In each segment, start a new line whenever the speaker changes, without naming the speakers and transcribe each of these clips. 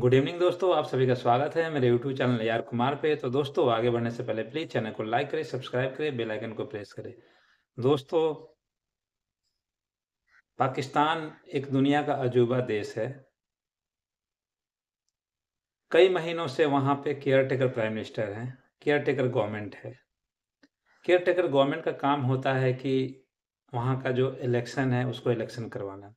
good evening दोस्तों आप सभी का स्वागत है मेरे यूट्यूब चैनल यार कुमार पे तो दोस्तों आगे बढ़ने से पहले प्लीज चैनल को लाइक करें सब्सक्राइब करें बेल आइकन को प्रेस करें दोस्तों पाकिस्तान एक दुनिया का अजूबा देश है कई महीनों से वहां पे केयर टेकर प्राइम मिनिस्टर हैं केयर टेकर गवर्नमेंट है केयर टेकर गवर्नमेंट का काम होता है कि वहाँ का जो इलेक्शन है उसको इलेक्शन करवाना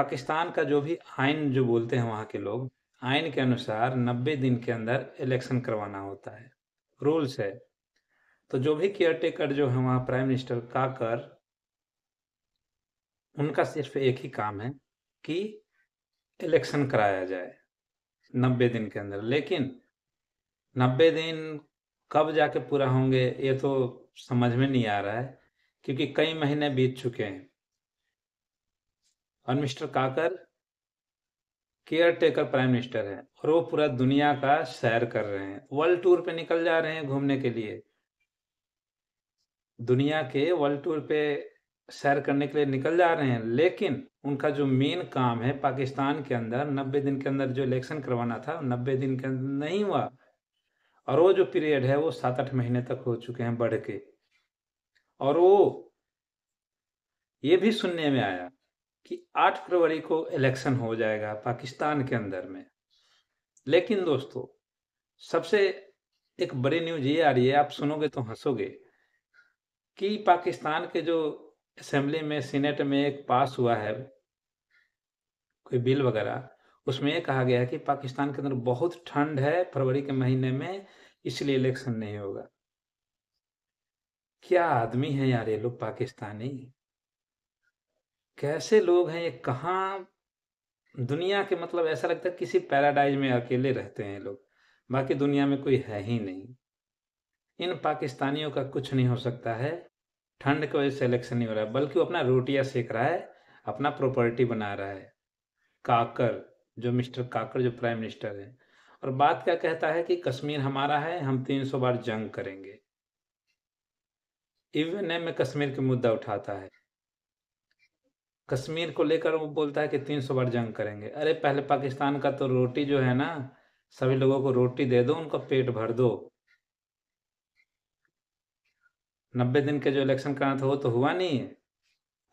पाकिस्तान का जो भी आइन जो बोलते हैं वहाँ के लोग आयन के अनुसार 90 दिन के अंदर इलेक्शन करवाना होता है रूल्स है तो जो भी केयर टेकर जो है वहाँ प्राइम मिनिस्टर का कर उनका सिर्फ एक ही काम है कि इलेक्शन कराया जाए नब्बे दिन के अंदर लेकिन नब्बे दिन कब जाके पूरा होंगे ये तो समझ में नहीं आ रहा है क्योंकि कई महीने बीत चुके हैं और mister Kakar caretaker prime minister है और वो पूरा दुनिया का सैर कर रहे हैं वर्ल्ड टूर पे निकल जा रहे हैं घूमने के लिए दुनिया के वर्ल्ड टूर पे सैर करने के लिए निकल जा रहे हैं लेकिन उनका जो मेन काम है पाकिस्तान के अंदर नब्बे दिन के अंदर जो इलेक्शन करवाना था नब्बे दिन के अंदर नहीं हुआ और वो जो पीरियड है वो सात आठ महीने तक हो चुके हैं बढ़ के और वो ये भी सुनने में आया कि 8 फरवरी को इलेक्शन हो जाएगा पाकिस्तान के अंदर में लेकिन दोस्तों सबसे एक बड़ी न्यूज ये आ रही है आप सुनोगे तो हंसोगे कि पाकिस्तान के जो असेंबली में सीनेट में एक पास हुआ है कोई बिल वगैरह उसमें यह कहा गया है कि पाकिस्तान के अंदर बहुत ठंड है फरवरी के महीने में इसलिए इलेक्शन नहीं होगा क्या आदमी है यार ये लोग पाकिस्तानी कैसे लोग हैं ये कहाँ दुनिया के मतलब ऐसा लगता है किसी पैराडाइज में अकेले रहते हैं लोग बाकी दुनिया में कोई है ही नहीं इन पाकिस्तानियों का कुछ नहीं हो सकता है ठंड की वजह से इलेक्शन नहीं हो रहा है बल्कि वो अपना रोटियां सेक रहा है अपना प्रॉपर्टी बना रहा है काकर जो मिस्टर काकर जो प्राइम मिनिस्टर है और बात क्या कहता है कि कश्मीर हमारा है हम तीन सौ बार जंग करेंगे इवन में कश्मीर के मुद्दा उठाता है कश्मीर को लेकर वो बोलता है कि तीन सौ बार जंग करेंगे अरे पहले पाकिस्तान का तो रोटी जो है ना सभी लोगों को रोटी दे दो उनका पेट भर दो नब्बे दिन के जो इलेक्शन कराना था तो वो तो हुआ नहीं है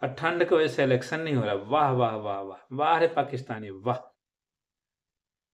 और ठंड की वजह से इलेक्शन नहीं हो रहा वाह वाह वाह वाह वाह रे पाकिस्तानी वाह